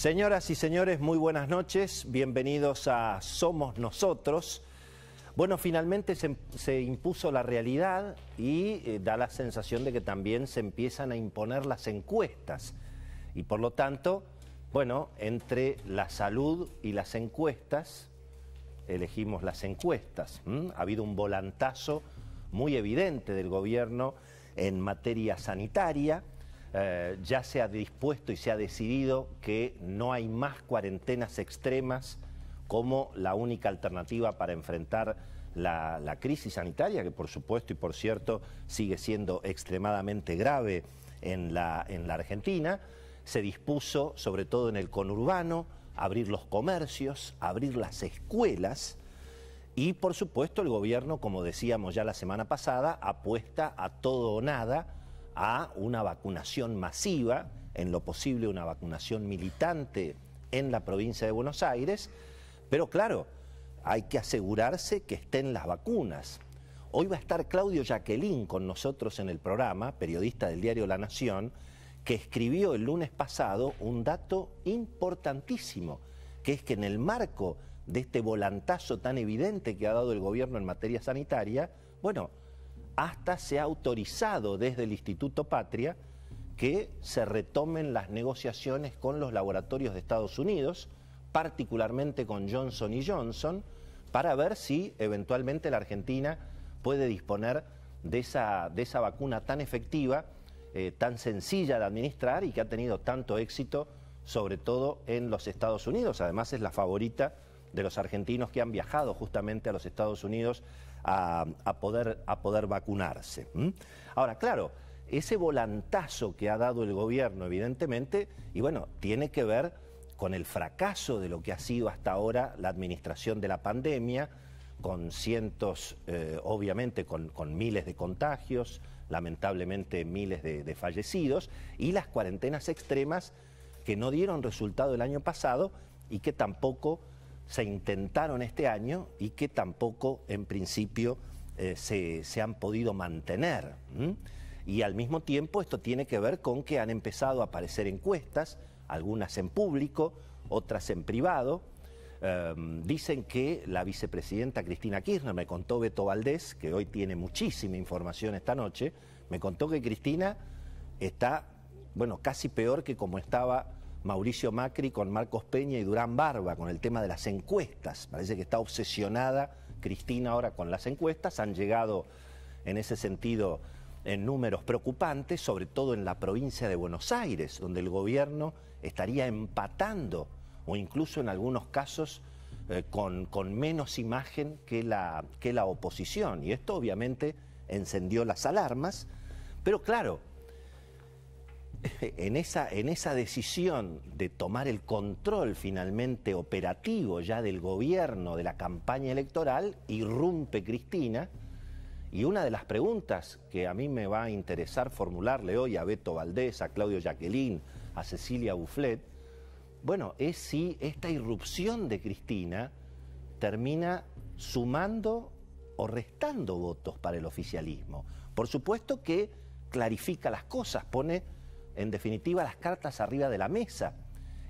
Señoras y señores, muy buenas noches, bienvenidos a Somos Nosotros. Bueno, finalmente se, em-, impuso la realidad y eh, da la sensación de que también se empiezan a imponer las encuestas. Y por lo tanto, bueno, entre la salud y las encuestas, elegimos las encuestas. Ha habido un volantazo muy evidente del gobierno en materia sanitaria eh, ya se ha dispuesto y se ha decidido que no hay más cuarentenas extremas como la única alternativa para enfrentar la, crisis sanitaria, que por supuesto y por cierto sigue siendo extremadamente grave en la, en la Argentina. Se dispuso, sobre todo en el conurbano, abrir los comercios, abrir las escuelas. Y por supuesto el gobierno, como decíamos ya la semana pasada, apuesta a todo o nada a una vacunación masiva, en lo posible una vacunación militante en la provincia de Buenos Aires, pero claro, hay que asegurarse que estén las vacunas. Hoy va a estar Claudio Jaquelín con nosotros en el programa, periodista del diario La Nación, que escribió el lunes pasado un dato importantísimo, que es que en el marco de este volantazo tan evidente que ha dado el gobierno en materia sanitaria, bueno, hasta se ha autorizado desde el Instituto Patria que se retomen las negociaciones con los laboratorios de Estados Unidos, particularmente con Johnson y Johnson, para ver si eventualmente la Argentina puede disponer de esa, vacuna tan efectiva, eh, tan sencilla de administrar y que ha tenido tanto éxito, sobre todo en los Estados Unidos. Además es la favorita de los argentinos que han viajado justamente a los Estados Unidos a, poder, a poder, vacunarse. Ahora, claro, ese volantazo que ha dado el gobierno, evidentemente, y bueno, tiene que ver con el fracaso de lo que ha sido hasta ahora la administración de la pandemia, con cientos, eh, obviamente, con, miles de contagios, lamentablemente miles de fallecidos, y las cuarentenas extremas que no dieron resultado el año pasado y que tampoco se intentaron este año y que tampoco en principio eh, se, se, han podido mantener. Y al mismo tiempo esto tiene que ver con que han empezado a aparecer encuestas, algunas en público, otras en privado. Em, dicen que la vicepresidenta Cristina Kirchner, me contó Beto Valdés, que hoy tiene muchísima información esta noche, me contó que Cristina está, bueno, casi peor que como estaba Mauricio Macri con Marcos Peña y Durán Barba, con el tema de las encuestas. Parece que está obsesionada Cristina ahora con las encuestas. Han llegado en ese sentido en números preocupantes, sobre todo en la provincia de Buenos Aires, donde el gobierno estaría empatando o incluso en algunos casos eh, con, menos imagen que la, que la oposición. Y esto obviamente encendió las alarmas, pero claro, en esa, en esa decisión de tomar el control finalmente operativo ya del gobierno, de la campaña electoral, irrumpe Cristina. Y una de las preguntas que a mí me va a interesar formularle hoy a Beto Valdés, a Claudio Jacqueline, a Cecilia Bufflet, bueno, es si esta irrupción de Cristina termina sumando o restando votos para el oficialismo. Por supuesto que clarifica las cosas, pone en definitiva, las cartas arriba de la mesa.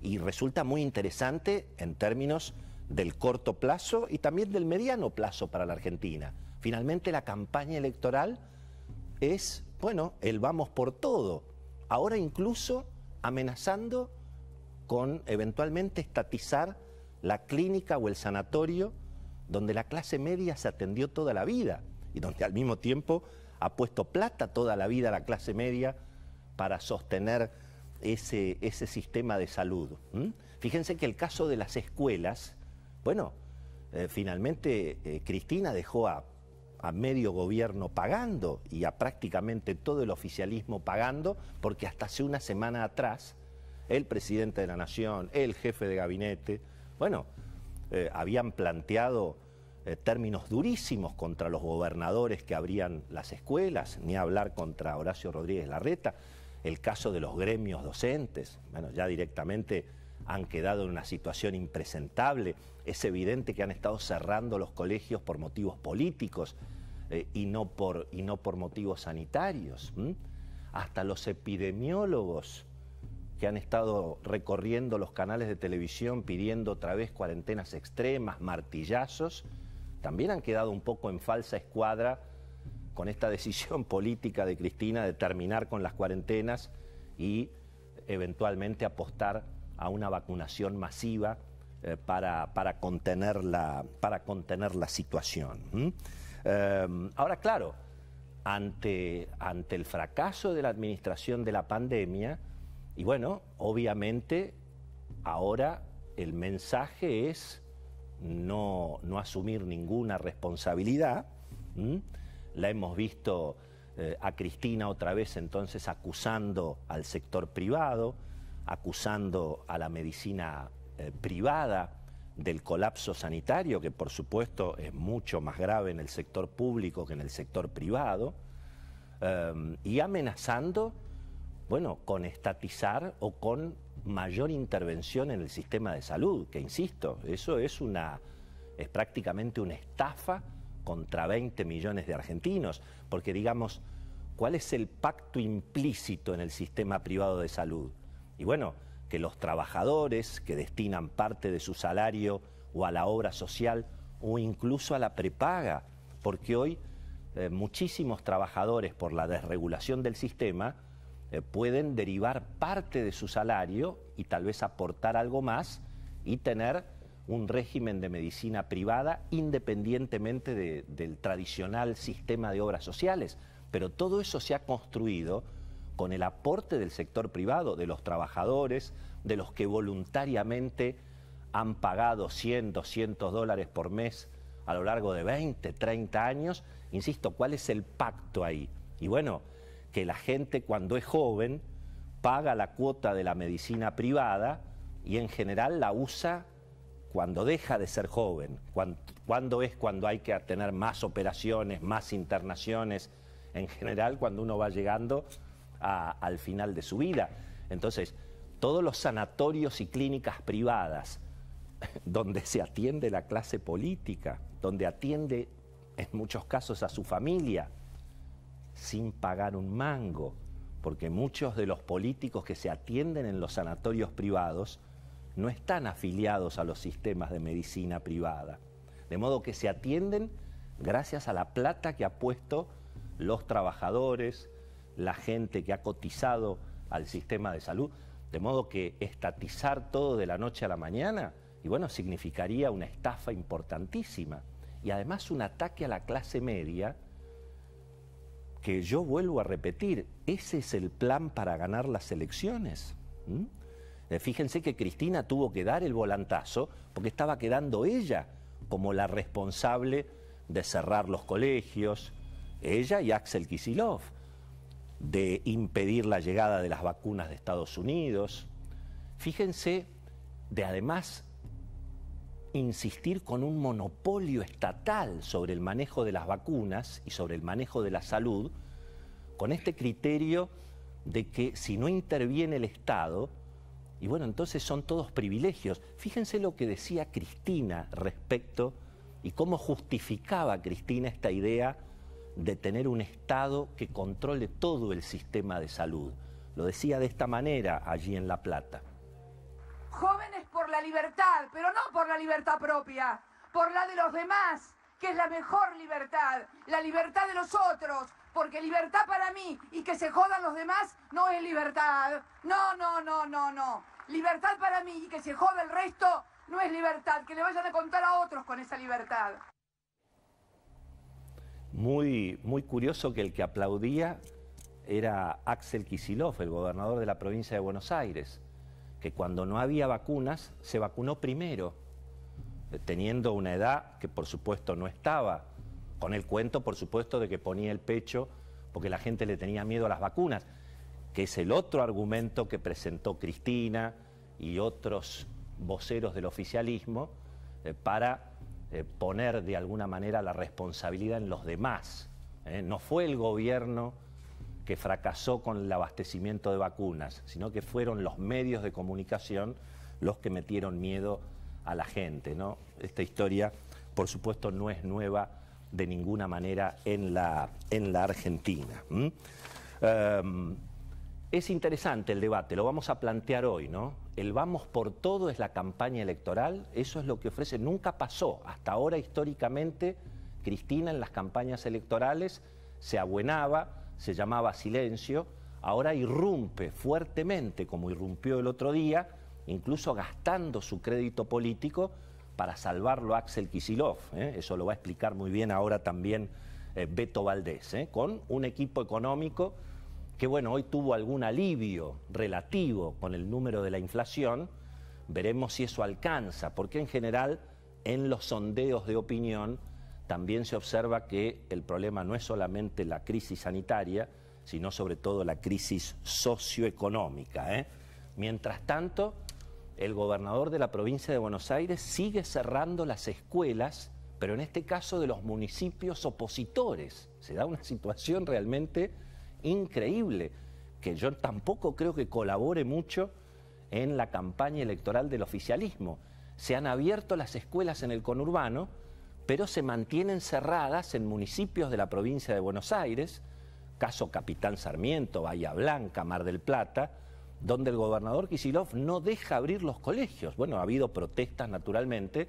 Y resulta muy interesante en términos del corto plazo y también del mediano plazo para la Argentina. Finalmente, la campaña electoral es, bueno, el vamos por todo. Ahora incluso amenazando con eventualmente estatizar la clínica o el sanatorio donde la clase media se atendió toda la vida y donde al mismo tiempo ha puesto plata toda la vida la clase media para sostener ese, ese sistema de salud. Fíjense que el caso de las escuelas, bueno, eh, finalmente eh, Cristina dejó a, medio gobierno pagando y a prácticamente todo el oficialismo pagando, porque hasta hace una semana atrás el presidente de la Nación, el jefe de gabinete, bueno, eh, habían planteado términos durísimos contra los gobernadores que abrían las escuelas, ni hablar contra Horacio Rodríguez Larreta el caso de los gremios docentes, bueno, ya directamente han quedado en una situación impresentable, es evidente que han estado cerrando los colegios por motivos políticos eh, y, no por, y, no por, motivos sanitarios, hasta los epidemiólogos que han estado recorriendo los canales de televisión pidiendo otra vez cuarentenas extremas, martillazos, también han quedado un poco en falsa escuadra con esta decisión política de Cristina de terminar con las cuarentenas y eventualmente apostar a una vacunación masiva eh, para, para, contener la, para contener la situación. Eh, ahora, claro, ante, ante el fracaso de la administración de la pandemia, y bueno, obviamente ahora el mensaje es no, no asumir ninguna responsabilidad la hemos visto eh, a Cristina otra vez entonces acusando al sector privado, acusando a la medicina eh, privada del colapso sanitario, que por supuesto es mucho más grave en el sector público que en el sector privado, em, y amenazando, bueno, con estatizar o con mayor intervención en el sistema de salud, que insisto, eso es una es prácticamente una estafa contra 20 millones de argentinos, porque digamos, ¿cuál es el pacto implícito en el sistema privado de salud? Y bueno, que los trabajadores que destinan parte de su salario o a la obra social o incluso a la prepaga, porque hoy eh, muchísimos trabajadores por la desregulación del sistema eh, pueden derivar parte de su salario y tal vez aportar algo más y tener un régimen de medicina privada independientemente del tradicional sistema de obras sociales. Pero todo eso se ha construido con el aporte del sector privado, de los trabajadores, de los que voluntariamente han pagado 100, 200 dólares por mes a lo largo de 20, 30 años. Insisto, ¿cuál es el pacto ahí? Y bueno, que la gente cuando es joven paga la cuota de la medicina privada y en general la usa cuando deja de ser joven, cuando, es cuando hay que tener más operaciones, más internaciones, en general cuando uno va llegando al final de su vida. Entonces, todos los sanatorios y clínicas privadas donde se atiende la clase política, donde atiende en muchos casos a su familia, sin pagar un mango, porque muchos de los políticos que se atienden en los sanatorios privados, no están afiliados a los sistemas de medicina privada. De modo que se atienden gracias a la plata que ha puesto los trabajadores, la gente que ha cotizado al sistema de salud. De modo que estatizar todo de la noche a la mañana, y bueno, significaría una estafa importantísima. Y además un ataque a la clase media, que yo vuelvo a repetir, ese es el plan para ganar las elecciones. Eh, fíjense que Cristina tuvo que dar el volantazo porque estaba quedando ella como la responsable de cerrar los colegios, ella y Axel Kisilov, de impedir la llegada de las vacunas de Estados Unidos. Fíjense de además insistir con un monopolio estatal sobre el manejo de las vacunas y sobre el manejo de la salud, con este criterio de que si no interviene el Estado, y bueno, entonces son todos privilegios. Fíjense lo que decía Cristina respecto y cómo justificaba Cristina esta idea de tener un Estado que controle todo el sistema de salud. Lo decía de esta manera allí en La Plata. Jóvenes por la libertad, pero no por la libertad propia, por la de los demás, que es la mejor libertad, la libertad de los otros, porque libertad para mí y que se jodan los demás no es libertad. No, no, no, no, no. Libertad para mí y que se jode el resto no es libertad, que le vayan a contar a otros con esa libertad. Muy, muy curioso que el que aplaudía era Axel Kisilov, el gobernador de la provincia de Buenos Aires, que cuando no había vacunas se vacunó primero, eh, teniendo una edad que por supuesto no estaba, con el cuento por supuesto de que ponía el pecho porque la gente le tenía miedo a las vacunas que es el otro argumento que presentó Cristina y otros voceros del oficialismo eh, para eh, poner de alguna manera la responsabilidad en los demás. Eh. No fue el gobierno que fracasó con el abastecimiento de vacunas, sino que fueron los medios de comunicación los que metieron miedo a la gente. Esta historia, por supuesto, no es nueva de ninguna manera en la, Argentina. Es interesante el debate, lo vamos a plantear hoy, ¿no? El vamos por todo es la campaña electoral, eso es lo que ofrece, nunca pasó, hasta ahora históricamente Cristina en las campañas electorales se abuenaba, se llamaba silencio, ahora irrumpe fuertemente como irrumpió el otro día, incluso gastando su crédito político para salvarlo a Axel Kisilov, ¿eh? eso lo va a explicar muy bien ahora también eh, Beto Valdés, ¿eh? con un equipo económico que bueno, hoy tuvo algún alivio relativo con el número de la inflación, veremos si eso alcanza, porque en general en los sondeos de opinión también se observa que el problema no es solamente la crisis sanitaria, sino sobre todo la crisis socioeconómica. ¿eh? Mientras tanto, el gobernador de la provincia de Buenos Aires sigue cerrando las escuelas, pero en este caso de los municipios opositores. Se da una situación realmente increíble, que yo tampoco creo que colabore mucho en la campaña electoral del oficialismo. Se han abierto las escuelas en el conurbano, pero se mantienen cerradas en municipios de la provincia de Buenos Aires, caso Capitán Sarmiento, Bahía Blanca, Mar del Plata, donde el gobernador Kisilov no deja abrir los colegios. Bueno, ha habido protestas naturalmente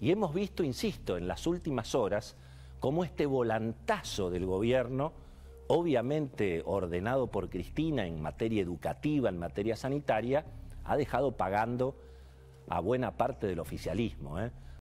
y hemos visto, insisto, en las últimas horas, cómo este volantazo del gobierno obviamente ordenado por Cristina en materia educativa, en materia sanitaria, ha dejado pagando a buena parte del oficialismo. ¿eh?